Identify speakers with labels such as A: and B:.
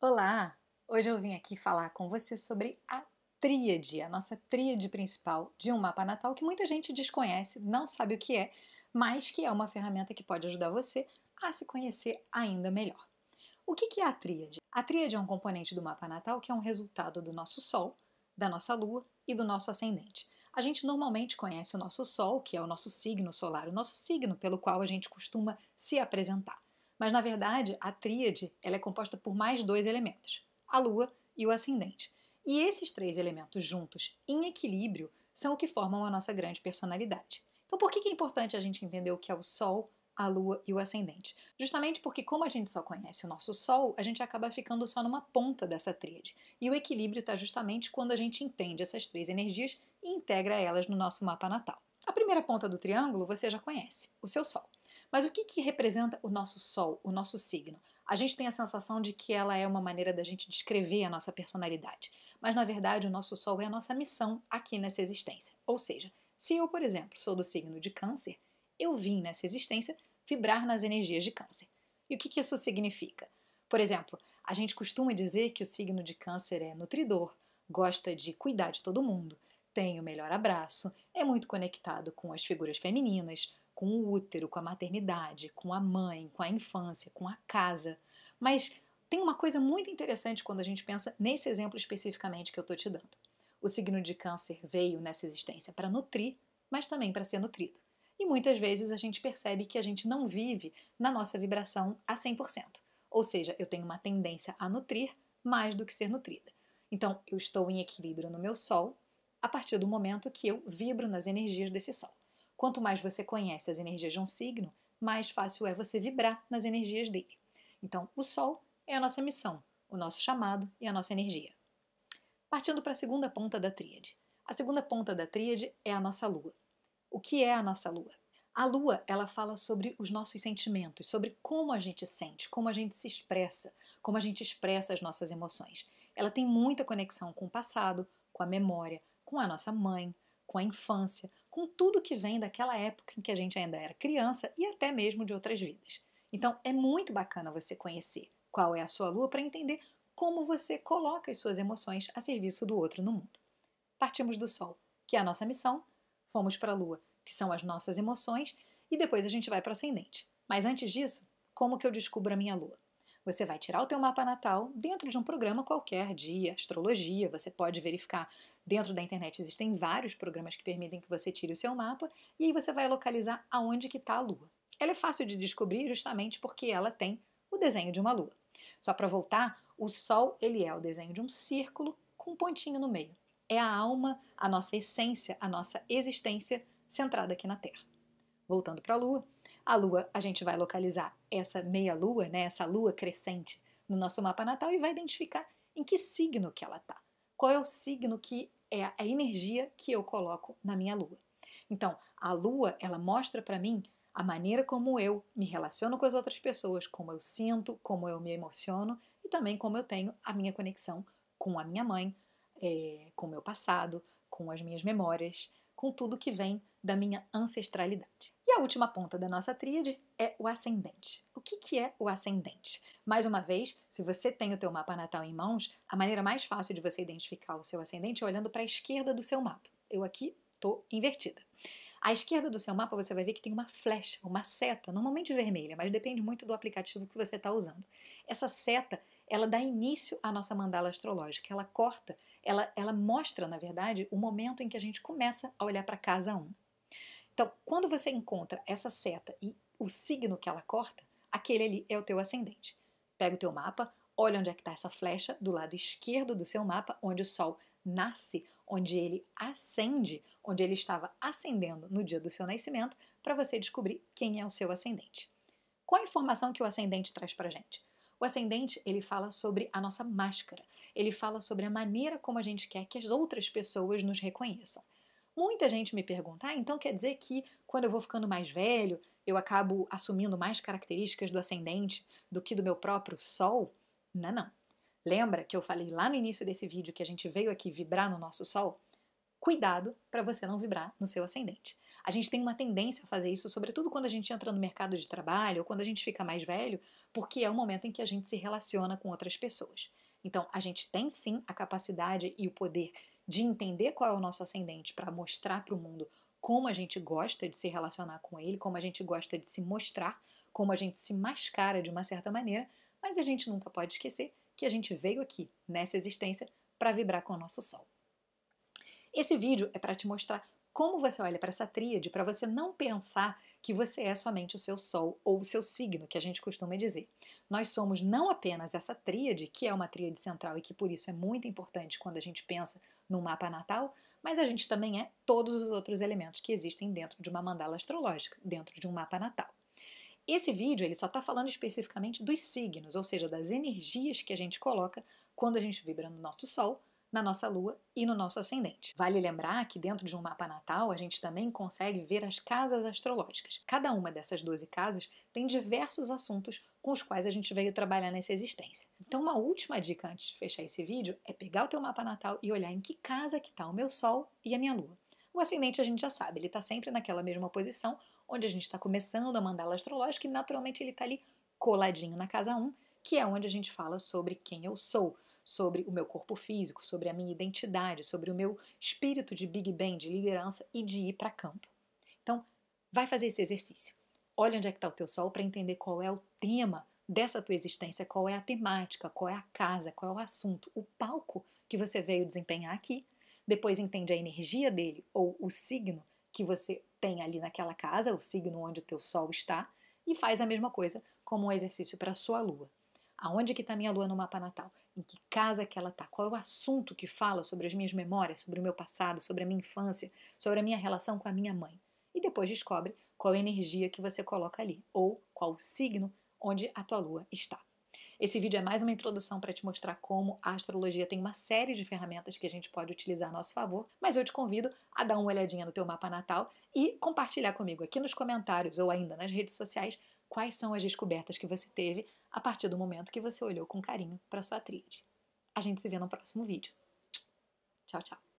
A: Olá! Hoje eu vim aqui falar com você sobre a tríade, a nossa tríade principal de um mapa natal que muita gente desconhece, não sabe o que é, mas que é uma ferramenta que pode ajudar você a se conhecer ainda melhor. O que é a tríade? A tríade é um componente do mapa natal que é um resultado do nosso Sol, da nossa Lua e do nosso ascendente. A gente normalmente conhece o nosso Sol, que é o nosso signo solar, o nosso signo pelo qual a gente costuma se apresentar. Mas, na verdade, a tríade ela é composta por mais dois elementos, a Lua e o Ascendente. E esses três elementos juntos, em equilíbrio, são o que formam a nossa grande personalidade. Então, por que é importante a gente entender o que é o Sol, a Lua e o Ascendente? Justamente porque, como a gente só conhece o nosso Sol, a gente acaba ficando só numa ponta dessa tríade. E o equilíbrio está justamente quando a gente entende essas três energias e integra elas no nosso mapa natal. A primeira ponta do triângulo você já conhece, o seu Sol. Mas o que, que representa o nosso Sol, o nosso signo? A gente tem a sensação de que ela é uma maneira da gente descrever a nossa personalidade. Mas na verdade, o nosso Sol é a nossa missão aqui nessa existência. Ou seja, se eu, por exemplo, sou do signo de Câncer, eu vim nessa existência vibrar nas energias de Câncer. E o que, que isso significa? Por exemplo, a gente costuma dizer que o signo de Câncer é nutridor, gosta de cuidar de todo mundo, tem o melhor abraço, é muito conectado com as figuras femininas, com o útero, com a maternidade, com a mãe, com a infância, com a casa. Mas tem uma coisa muito interessante quando a gente pensa nesse exemplo especificamente que eu estou te dando. O signo de Câncer veio nessa existência para nutrir, mas também para ser nutrido. E muitas vezes a gente percebe que a gente não vive na nossa vibração a 100%. Ou seja, eu tenho uma tendência a nutrir mais do que ser nutrida. Então, eu estou em equilíbrio no meu sol a partir do momento que eu vibro nas energias desse sol. Quanto mais você conhece as energias de um signo, mais fácil é você vibrar nas energias dele. Então, o Sol é a nossa missão, o nosso chamado e a nossa energia. Partindo para a segunda ponta da tríade. A segunda ponta da tríade é a nossa Lua. O que é a nossa Lua? A Lua, ela fala sobre os nossos sentimentos, sobre como a gente sente, como a gente se expressa, como a gente expressa as nossas emoções. Ela tem muita conexão com o passado, com a memória, com a nossa mãe, com a infância, com tudo que vem daquela época em que a gente ainda era criança e até mesmo de outras vidas. Então é muito bacana você conhecer qual é a sua lua para entender como você coloca as suas emoções a serviço do outro no mundo. Partimos do Sol, que é a nossa missão, fomos para a Lua, que são as nossas emoções, e depois a gente vai para o ascendente. Mas antes disso, como que eu descubro a minha Lua? Você vai tirar o teu mapa natal dentro de um programa qualquer dia, astrologia, você pode verificar dentro da internet existem vários programas que permitem que você tire o seu mapa e aí você vai localizar aonde que está a lua. Ela é fácil de descobrir justamente porque ela tem o desenho de uma lua. Só para voltar, o sol ele é o desenho de um círculo com um pontinho no meio. É a alma, a nossa essência, a nossa existência centrada aqui na Terra. Voltando para a lua, a lua a gente vai localizar essa meia-lua, né, essa lua crescente no nosso mapa natal e vai identificar em que signo que ela está. Qual é o signo que é a energia que eu coloco na minha lua. Então, a lua, ela mostra para mim a maneira como eu me relaciono com as outras pessoas, como eu sinto, como eu me emociono e também como eu tenho a minha conexão com a minha mãe, é, com o meu passado, com as minhas memórias, com tudo que vem da minha ancestralidade. E a última ponta da nossa tríade é o ascendente. O que, que é o ascendente? Mais uma vez, se você tem o teu mapa natal em mãos, a maneira mais fácil de você identificar o seu ascendente é olhando para a esquerda do seu mapa. Eu aqui estou invertida. À esquerda do seu mapa você vai ver que tem uma flecha, uma seta, normalmente vermelha, mas depende muito do aplicativo que você está usando. Essa seta, ela dá início à nossa mandala astrológica, ela corta, ela, ela mostra, na verdade, o momento em que a gente começa a olhar para casa 1. Então, quando você encontra essa seta e o signo que ela corta, aquele ali é o teu ascendente. Pega o teu mapa, olha onde é que está essa flecha, do lado esquerdo do seu mapa, onde o Sol nasce, onde ele ascende, onde ele estava ascendendo no dia do seu nascimento, para você descobrir quem é o seu ascendente. Qual a informação que o ascendente traz para gente? O ascendente ele fala sobre a nossa máscara, ele fala sobre a maneira como a gente quer que as outras pessoas nos reconheçam. Muita gente me pergunta, ah, então quer dizer que quando eu vou ficando mais velho, eu acabo assumindo mais características do ascendente do que do meu próprio sol? Não, não. Lembra que eu falei lá no início desse vídeo que a gente veio aqui vibrar no nosso Sol? Cuidado para você não vibrar no seu ascendente. A gente tem uma tendência a fazer isso, sobretudo quando a gente entra no mercado de trabalho ou quando a gente fica mais velho, porque é o momento em que a gente se relaciona com outras pessoas. Então, a gente tem sim a capacidade e o poder de entender qual é o nosso ascendente para mostrar para o mundo como a gente gosta de se relacionar com ele, como a gente gosta de se mostrar, como a gente se mascara de uma certa maneira, mas a gente nunca pode esquecer que a gente veio aqui nessa existência para vibrar com o nosso sol. Esse vídeo é para te mostrar como você olha para essa tríade, para você não pensar que você é somente o seu sol ou o seu signo, que a gente costuma dizer. Nós somos não apenas essa tríade, que é uma tríade central e que por isso é muito importante quando a gente pensa no mapa natal, mas a gente também é todos os outros elementos que existem dentro de uma mandala astrológica, dentro de um mapa natal. Esse vídeo ele só está falando especificamente dos signos, ou seja, das energias que a gente coloca quando a gente vibra no nosso Sol, na nossa Lua e no nosso ascendente. Vale lembrar que dentro de um mapa natal a gente também consegue ver as casas astrológicas. Cada uma dessas 12 casas tem diversos assuntos com os quais a gente veio trabalhar nessa existência. Então uma última dica antes de fechar esse vídeo é pegar o teu mapa natal e olhar em que casa que está o meu Sol e a minha Lua. O ascendente a gente já sabe, ele está sempre naquela mesma posição, onde a gente está começando a mandala astrológica e naturalmente ele está ali coladinho na casa 1, que é onde a gente fala sobre quem eu sou, sobre o meu corpo físico, sobre a minha identidade, sobre o meu espírito de Big Bang, de liderança e de ir para campo. Então, vai fazer esse exercício. Olha onde é que está o teu sol para entender qual é o tema dessa tua existência, qual é a temática, qual é a casa, qual é o assunto, o palco que você veio desempenhar aqui. Depois entende a energia dele ou o signo que você tem ali naquela casa, o signo onde o teu sol está, e faz a mesma coisa como um exercício para a sua lua. Aonde que está minha lua no mapa natal? Em que casa que ela está? Qual é o assunto que fala sobre as minhas memórias, sobre o meu passado, sobre a minha infância, sobre a minha relação com a minha mãe? E depois descobre qual é a energia que você coloca ali, ou qual o signo onde a tua lua está. Esse vídeo é mais uma introdução para te mostrar como a astrologia tem uma série de ferramentas que a gente pode utilizar a nosso favor, mas eu te convido a dar uma olhadinha no teu mapa natal e compartilhar comigo aqui nos comentários ou ainda nas redes sociais quais são as descobertas que você teve a partir do momento que você olhou com carinho para sua tríade. A gente se vê no próximo vídeo. Tchau, tchau.